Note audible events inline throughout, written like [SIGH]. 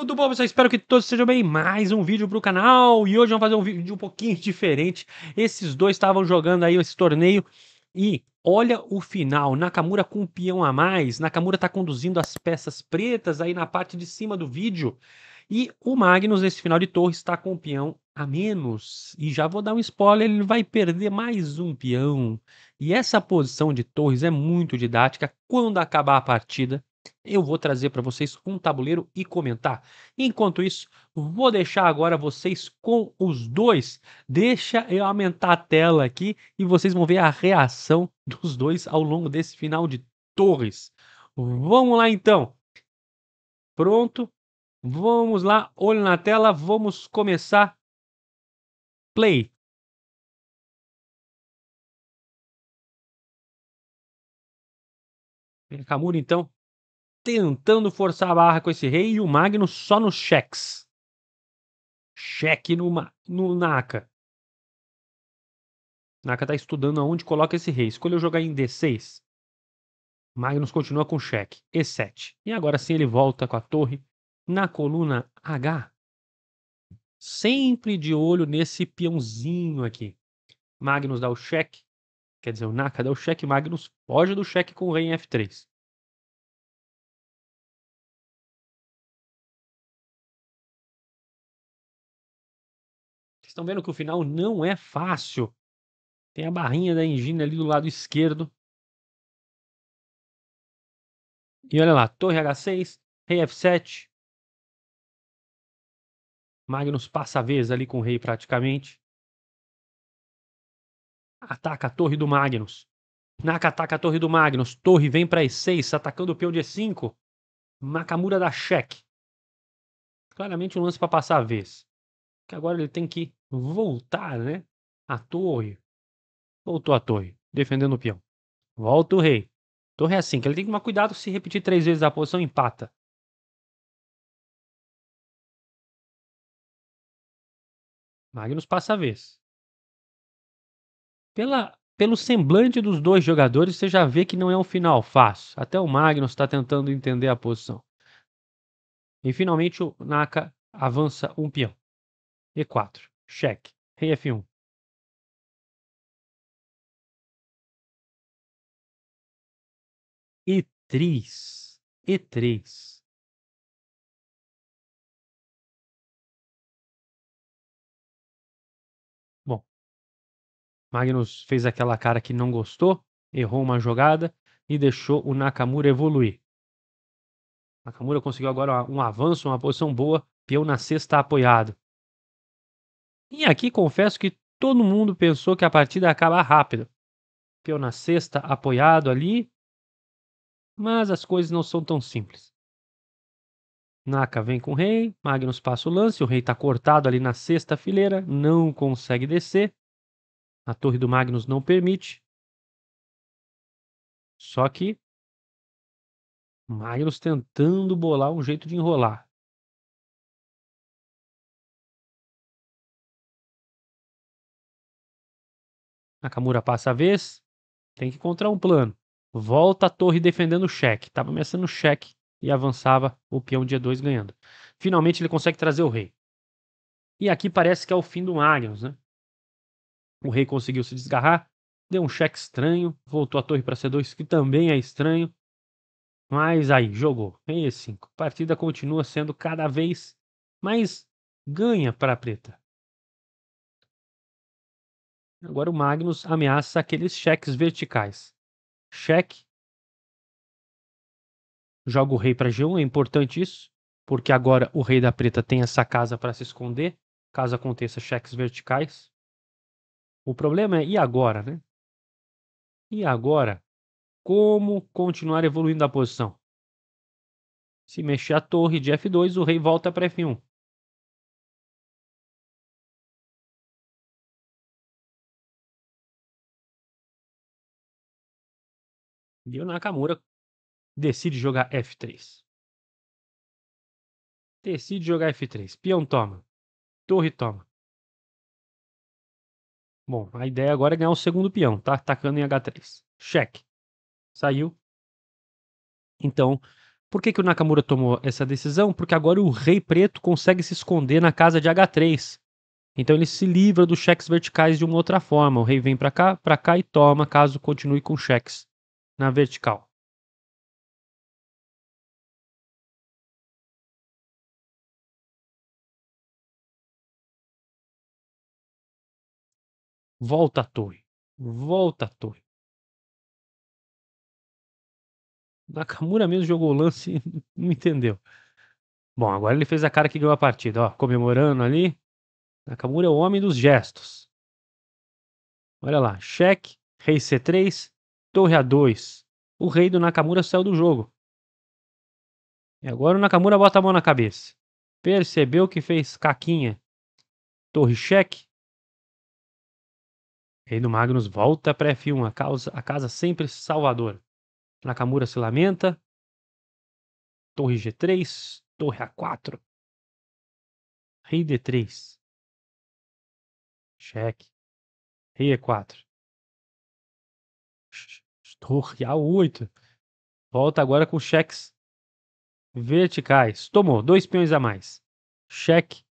Tudo bom, pessoal? Espero que todos sejam bem. Mais um vídeo para o canal. E hoje vamos fazer um vídeo um pouquinho diferente. Esses dois estavam jogando aí esse torneio. E olha o final. Nakamura com um peão a mais. Nakamura está conduzindo as peças pretas aí na parte de cima do vídeo. E o Magnus, nesse final de torre, está com um peão a menos. E já vou dar um spoiler, ele vai perder mais um peão. E essa posição de torres é muito didática. Quando acabar a partida, eu vou trazer para vocês um tabuleiro e comentar. Enquanto isso, vou deixar agora vocês com os dois. Deixa eu aumentar a tela aqui e vocês vão ver a reação [LAUGHS] dos dois ao longo desse final de Torres. Vamos lá então. Pronto. Vamos lá, olho na tela, vamos começar. Play. Camura então, tentando forçar a barra com esse rei e o Magno só nos cheques. Cheque no, no Naka. Naka tá estudando aonde coloca esse rei. Escolheu jogar em D6. Magnus continua com cheque. E7. E agora sim ele volta com a torre na coluna H. Sempre de olho nesse peãozinho aqui. Magnus dá o cheque. Quer dizer, o Naka dá o cheque. Magnus foge do cheque com o rei em F3. Vocês estão vendo que o final não é fácil. Tem a barrinha da engine ali do lado esquerdo. E olha lá, torre H6, rei F7. Magnus passa a vez ali com o rei praticamente. Ataca a torre do Magnus. Naka ataca a torre do Magnus. Torre vem para E6, atacando o peão de E5. Nakamura dá cheque. Claramente um lance para passar a vez que agora ele tem que voltar, né? A torre. Voltou a torre, defendendo o peão. Volta o rei. Torre é assim, que ele tem que tomar cuidado se repetir três vezes a posição, empata. Magnus passa a vez. Pela, pelo semblante dos dois jogadores, você já vê que não é um final fácil. Até o Magnus está tentando entender a posição. E finalmente o Naka avança um peão. E4. Cheque. Rei F1. E3. E3. Bom. Magnus fez aquela cara que não gostou, errou uma jogada e deixou o Nakamura evoluir. Nakamura conseguiu agora um avanço, uma posição boa, peão na sexta apoiado. E aqui confesso que todo mundo pensou que a partida acaba rápido. Eu na sexta, apoiado ali. Mas as coisas não são tão simples. Naka vem com o rei, Magnus passa o lance, o rei está cortado ali na sexta fileira, não consegue descer. A torre do Magnus não permite. Só que Magnus tentando bolar um jeito de enrolar. Nakamura passa a vez, tem que encontrar um plano. Volta a torre defendendo o cheque. Estava ameaçando o cheque e avançava o peão de e 2 ganhando. Finalmente ele consegue trazer o rei. E aqui parece que é o fim do Magnus, né? O rei conseguiu se desgarrar, deu um cheque estranho, voltou a torre para C2, que também é estranho. Mas aí, jogou. E5. Partida continua sendo cada vez mais ganha para a preta. Agora o Magnus ameaça aqueles cheques verticais. Cheque. Joga o rei para G1, é importante isso, porque agora o rei da preta tem essa casa para se esconder, caso aconteça cheques verticais. O problema é e agora, né? E agora, como continuar evoluindo a posição? Se mexer a torre de F2, o rei volta para F1. E o Nakamura decide jogar F3. Decide jogar F3. Peão toma. Torre toma. Bom, a ideia agora é ganhar o segundo peão, tá? Tacando em H3. Cheque. Saiu. Então, por que, que o Nakamura tomou essa decisão? Porque agora o rei preto consegue se esconder na casa de H3. Então ele se livra dos cheques verticais de uma outra forma. O rei vem para cá, para cá e toma, caso continue com cheques na vertical Volta a torre. Volta a torre. Nakamura mesmo jogou o lance e [LAUGHS] não entendeu. Bom, agora ele fez a cara que ganhou a partida, ó, comemorando ali. Nakamura é o homem dos gestos. Olha lá, cheque, rei C3, Torre a 2. O rei do Nakamura saiu do jogo. E agora o Nakamura bota a mão na cabeça. Percebeu que fez caquinha. Torre cheque. Rei do Magnus volta para F1. A, a casa sempre salvadora. Nakamura se lamenta. Torre G3. Torre A4. Rei D3. Cheque. Rei E4 torre A8. Volta agora com cheques verticais. Tomou dois peões a mais. Cheque.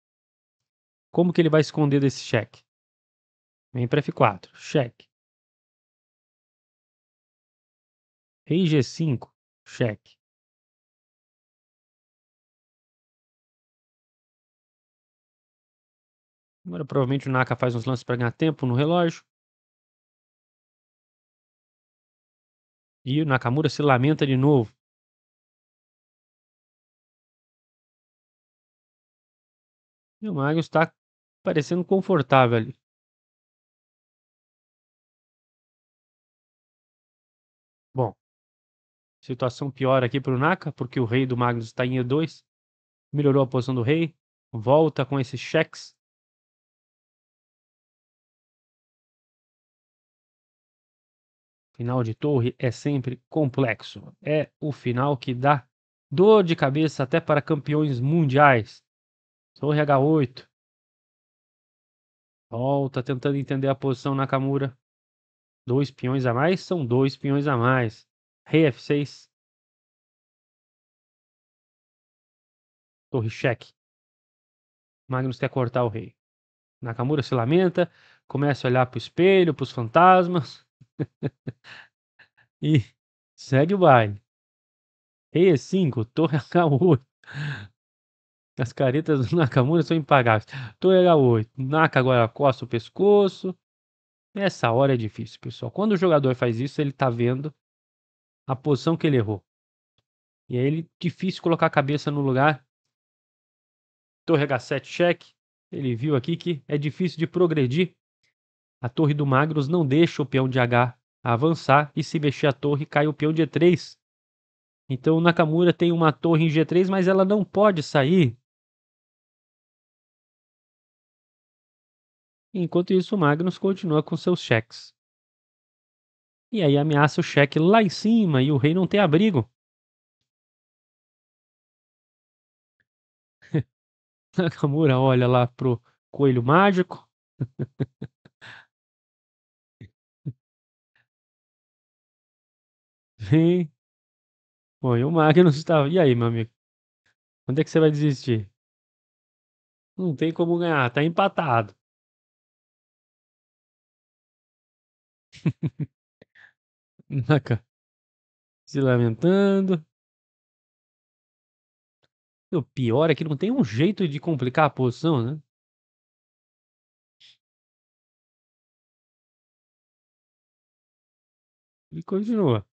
Como que ele vai esconder desse cheque? Vem para F4. Cheque. Rei G5. Cheque. Agora provavelmente o Naka faz uns lances para ganhar tempo no relógio. E o Nakamura se lamenta de novo. E o Magnus está parecendo confortável ali. Bom, situação pior aqui para o Naka, porque o rei do Magnus está em E2. Melhorou a posição do rei. Volta com esses cheques. Final de torre é sempre complexo. É o final que dá dor de cabeça até para campeões mundiais. Torre H8. Volta tentando entender a posição Nakamura. Dois peões a mais são dois peões a mais. Rei F6. Torre cheque. Magnus quer cortar o rei. Nakamura se lamenta, começa a olhar para o espelho, para os fantasmas. [LAUGHS] e segue o baile. Rei E5, torre H8. [LAUGHS] As caretas do Nakamura são impagáveis. Torre H8, Naka agora coça o pescoço. Essa hora é difícil, pessoal. Quando o jogador faz isso, ele tá vendo a posição que ele errou. E aí ele difícil colocar a cabeça no lugar. Torre H7 cheque. Ele viu aqui que é difícil de progredir a torre do Magnus não deixa o peão de H avançar e se mexer a torre cai o peão de E3. Então o Nakamura tem uma torre em G3, mas ela não pode sair. Enquanto isso, o Magnus continua com seus cheques. E aí ameaça o cheque lá em cima e o rei não tem abrigo. [LAUGHS] Nakamura olha lá pro coelho mágico. [LAUGHS] Sim. Pô, e o Magnus estava. E aí, meu amigo? Quando é que você vai desistir? Não tem como ganhar, tá empatado. [LAUGHS] Naka se lamentando. O pior é que não tem um jeito de complicar a posição, né? E continua.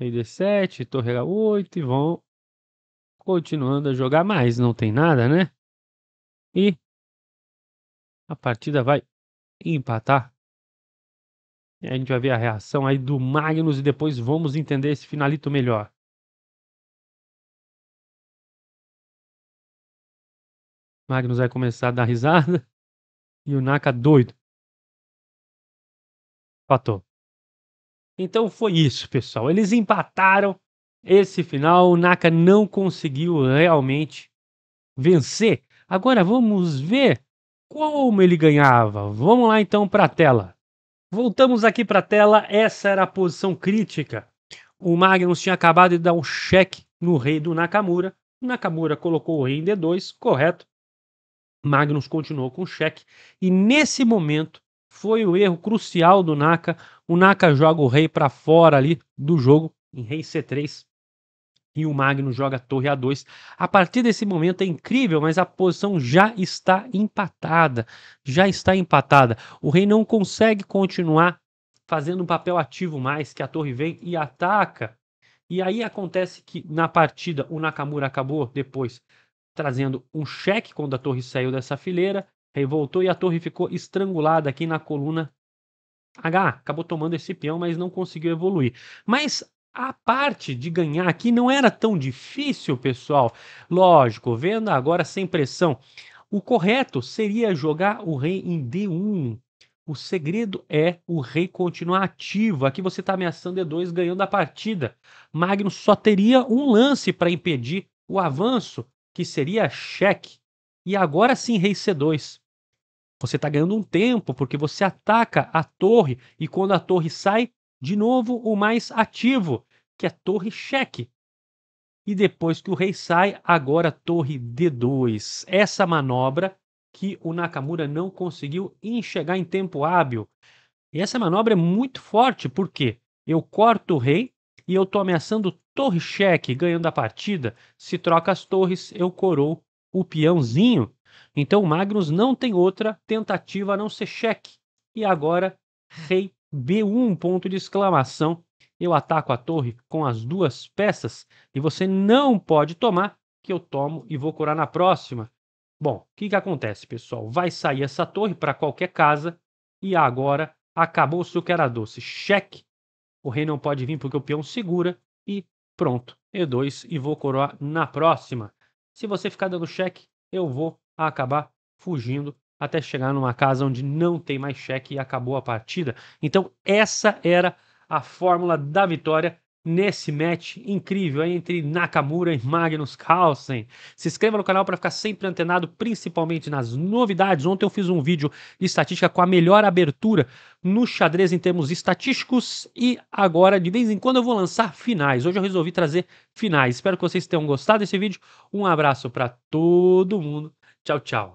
D7, torre H8 e vão continuando a jogar mais. Não tem nada, né? E a partida vai empatar. E a gente vai ver a reação aí do Magnus e depois vamos entender esse finalito melhor. Magnus vai começar a dar risada. E o Naka doido. Patou. Então foi isso, pessoal. Eles empataram esse final. O Naka não conseguiu realmente vencer. Agora vamos ver como ele ganhava. Vamos lá então para a tela. Voltamos aqui para a tela. Essa era a posição crítica. O Magnus tinha acabado de dar um cheque no rei do Nakamura. Nakamura colocou o rei em D2, correto? Magnus continuou com o cheque. E nesse momento, foi o erro crucial do Naka. O Naka joga o rei para fora ali do jogo em rei C3 e o Magnus joga torre A2. A partir desse momento é incrível, mas a posição já está empatada. Já está empatada. O rei não consegue continuar fazendo um papel ativo mais, que a torre vem e ataca. E aí acontece que na partida o Nakamura acabou depois trazendo um cheque quando a torre saiu dessa fileira Revoltou e a torre ficou estrangulada aqui na coluna H. Acabou tomando esse peão, mas não conseguiu evoluir. Mas a parte de ganhar aqui não era tão difícil, pessoal. Lógico, vendo agora sem pressão. O correto seria jogar o rei em D1. O segredo é o rei continuar ativo. Aqui você está ameaçando D2 ganhando a partida. Magnus só teria um lance para impedir o avanço, que seria cheque. E agora sim, rei C2. Você está ganhando um tempo porque você ataca a torre e quando a torre sai, de novo o mais ativo, que é torre cheque. E depois que o rei sai, agora torre D2. Essa manobra que o Nakamura não conseguiu enxergar em tempo hábil. E essa manobra é muito forte porque eu corto o rei e eu estou ameaçando torre cheque, ganhando a partida. Se troca as torres, eu coroo o peãozinho então o Magnus não tem outra tentativa a não ser cheque. E agora, rei B1, ponto de exclamação. Eu ataco a torre com as duas peças e você não pode tomar, que eu tomo e vou curar na próxima. Bom, o que, que acontece, pessoal? Vai sair essa torre para qualquer casa e agora acabou o que era doce. Cheque! O rei não pode vir porque o peão segura e pronto. E2 e vou coroar na próxima. Se você ficar dando cheque, eu vou a acabar fugindo até chegar numa casa onde não tem mais cheque e acabou a partida. Então, essa era a fórmula da vitória nesse match incrível entre Nakamura e Magnus Carlsen. Se inscreva no canal para ficar sempre antenado, principalmente nas novidades. Ontem eu fiz um vídeo de estatística com a melhor abertura no xadrez em termos estatísticos e agora de vez em quando eu vou lançar finais. Hoje eu resolvi trazer finais. Espero que vocês tenham gostado desse vídeo. Um abraço para todo mundo Tchau, tchau.